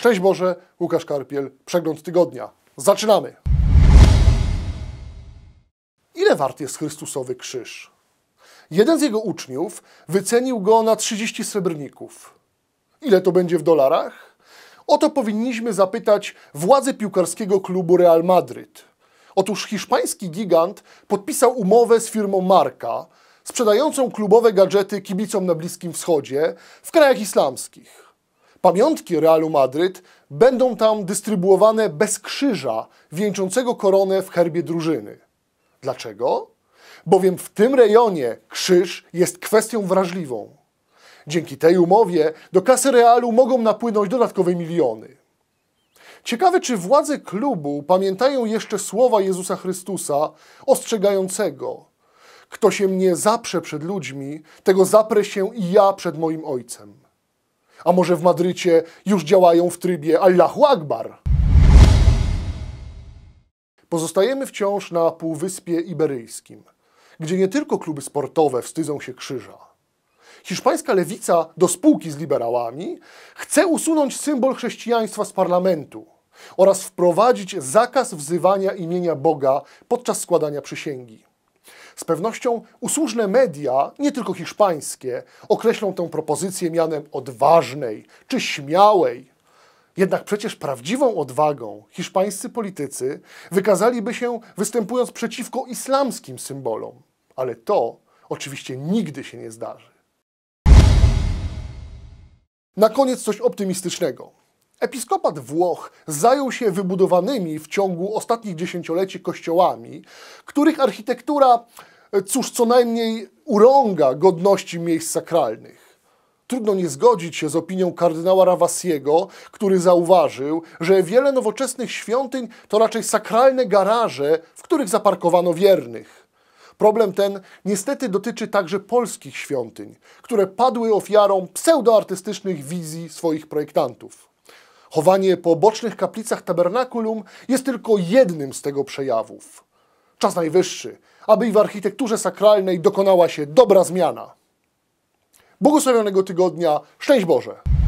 Szczęść Boże, Łukasz Karpiel, przegląd tygodnia. Zaczynamy! Ile wart jest Chrystusowy krzyż? Jeden z jego uczniów wycenił go na 30 srebrników. Ile to będzie w dolarach? O to powinniśmy zapytać władze piłkarskiego klubu Real Madryt. Otóż hiszpański gigant podpisał umowę z firmą Marka, sprzedającą klubowe gadżety kibicom na Bliskim Wschodzie w krajach islamskich. Pamiątki Realu Madryt będą tam dystrybuowane bez krzyża wieńczącego koronę w herbie drużyny. Dlaczego? Bowiem w tym rejonie krzyż jest kwestią wrażliwą. Dzięki tej umowie do kasy Realu mogą napłynąć dodatkowe miliony. Ciekawe, czy władze klubu pamiętają jeszcze słowa Jezusa Chrystusa ostrzegającego: Kto się mnie zaprze przed ludźmi, tego zaprę się i ja przed moim Ojcem. A może w Madrycie już działają w trybie Allahu Akbar? Pozostajemy wciąż na Półwyspie Iberyjskim, gdzie nie tylko kluby sportowe wstydzą się krzyża. Hiszpańska lewica do spółki z liberałami chce usunąć symbol chrześcijaństwa z parlamentu oraz wprowadzić zakaz wzywania imienia Boga podczas składania przysięgi. Z pewnością usłużne media, nie tylko hiszpańskie, określą tę propozycję mianem odważnej czy śmiałej. Jednak przecież prawdziwą odwagą hiszpańscy politycy wykazaliby się występując przeciwko islamskim symbolom. Ale to oczywiście nigdy się nie zdarzy. Na koniec coś optymistycznego. Episkopat Włoch zajął się wybudowanymi w ciągu ostatnich dziesięcioleci kościołami, których architektura, cóż co najmniej, urąga godności miejsc sakralnych. Trudno nie zgodzić się z opinią kardynała Rawasiego, który zauważył, że wiele nowoczesnych świątyń to raczej sakralne garaże, w których zaparkowano wiernych. Problem ten niestety dotyczy także polskich świątyń, które padły ofiarą pseudoartystycznych wizji swoich projektantów. Chowanie po bocznych kaplicach tabernakulum jest tylko jednym z tego przejawów. Czas najwyższy, aby i w architekturze sakralnej dokonała się dobra zmiana. Błogosławionego tygodnia, szczęść Boże!